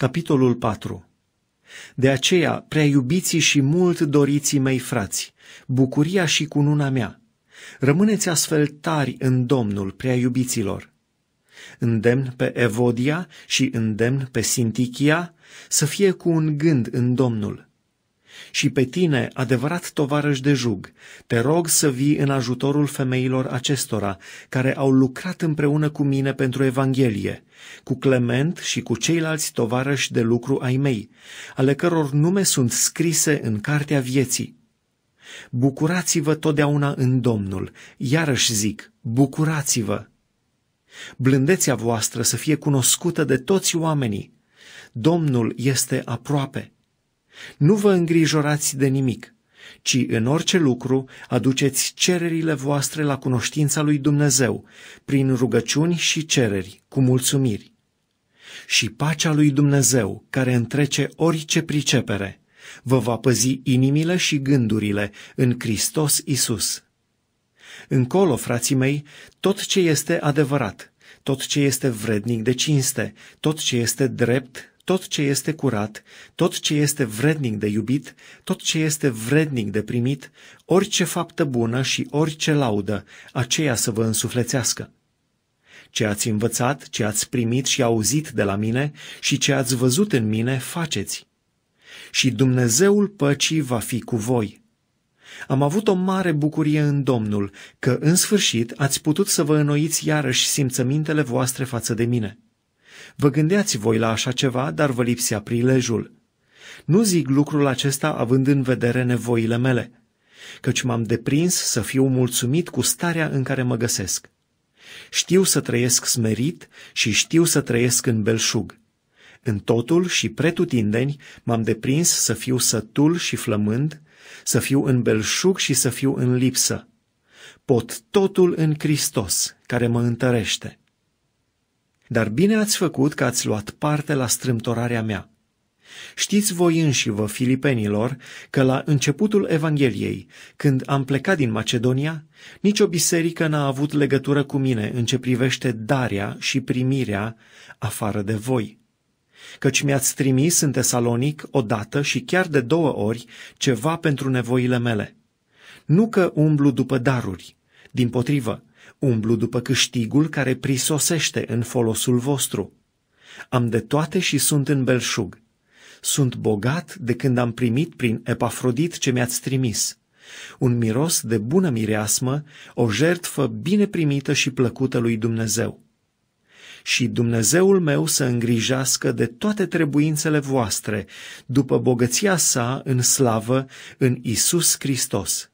Capitolul 4 De aceea, prea iubiții și mult doriții mei frați, bucuria și cununa mea, rămâneți astfel tari în Domnul prea iubiților. Îndemn pe Evodia și îndemn pe Sintichia să fie cu un gând în Domnul și pe tine, adevărat tovarăș de jug, te rog să vii în ajutorul femeilor acestora, care au lucrat împreună cu mine pentru Evanghelie, cu Clement și cu ceilalți tovarăși de lucru ai mei, ale căror nume sunt scrise în Cartea Vieții. Bucurați-vă totdeauna în Domnul, iarăși zic, bucurați-vă! Blândețea voastră să fie cunoscută de toți oamenii. Domnul este aproape. Nu vă îngrijorați de nimic, ci în orice lucru aduceți cererile voastre la cunoștința lui Dumnezeu, prin rugăciuni și cereri, cu mulțumiri. Și pacea lui Dumnezeu, care întrece orice pricepere, vă va păzi inimile și gândurile în Hristos Isus. Încolo, frații mei, tot ce este adevărat, tot ce este vrednic de cinste, tot ce este drept, tot ce este curat, tot ce este vrednic de iubit, tot ce este vrednic de primit, orice faptă bună și orice laudă, aceea să vă însuflețească. Ce ați învățat, ce ați primit și auzit de la mine și ce ați văzut în mine, faceți. Și Dumnezeul păcii va fi cu voi. Am avut o mare bucurie în Domnul că, în sfârșit, ați putut să vă înnoiți iarăși simțămintele voastre față de mine.” Vă gândeați voi la așa ceva, dar vă lipsea prilejul. Nu zic lucrul acesta având în vedere nevoile mele, căci m-am deprins să fiu mulțumit cu starea în care mă găsesc. Știu să trăiesc smerit și știu să trăiesc în belșug. În totul și pretutindeni m-am deprins să fiu sătul și flămând, să fiu în belșug și să fiu în lipsă. Pot totul în Hristos, care mă întărește. Dar bine ați făcut că ați luat parte la strâmtorarea mea. Știți voi înșivă, filipenilor, că la începutul Evangheliei, când am plecat din Macedonia, nicio biserică n-a avut legătură cu mine în ce privește darea și primirea afară de voi. Căci mi-ați trimis în Tesalonic odată și chiar de două ori ceva pentru nevoile mele. Nu că umblu după daruri, din potrivă, Umblu după câștigul care prisosește în folosul vostru. Am de toate și sunt în belșug. Sunt bogat de când am primit prin Epafrodit ce mi-ați trimis. Un miros de bună mireasmă, o jertfă bine primită și plăcută lui Dumnezeu. Și Dumnezeul meu să îngrijească de toate trebuințele voastre, după bogăția sa în slavă în Isus Hristos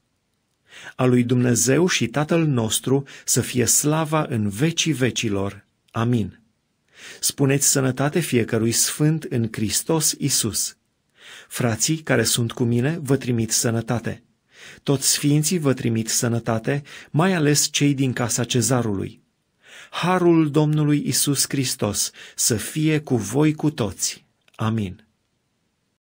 a lui Dumnezeu și Tatăl nostru să fie slava în vecii vecilor. Amin. Spuneți sănătate fiecărui sfânt în Hristos Isus. Frații care sunt cu mine vă trimit sănătate. Toți sfinții vă trimit sănătate, mai ales cei din casa cezarului. Harul Domnului Isus Hristos să fie cu voi cu toți. Amin.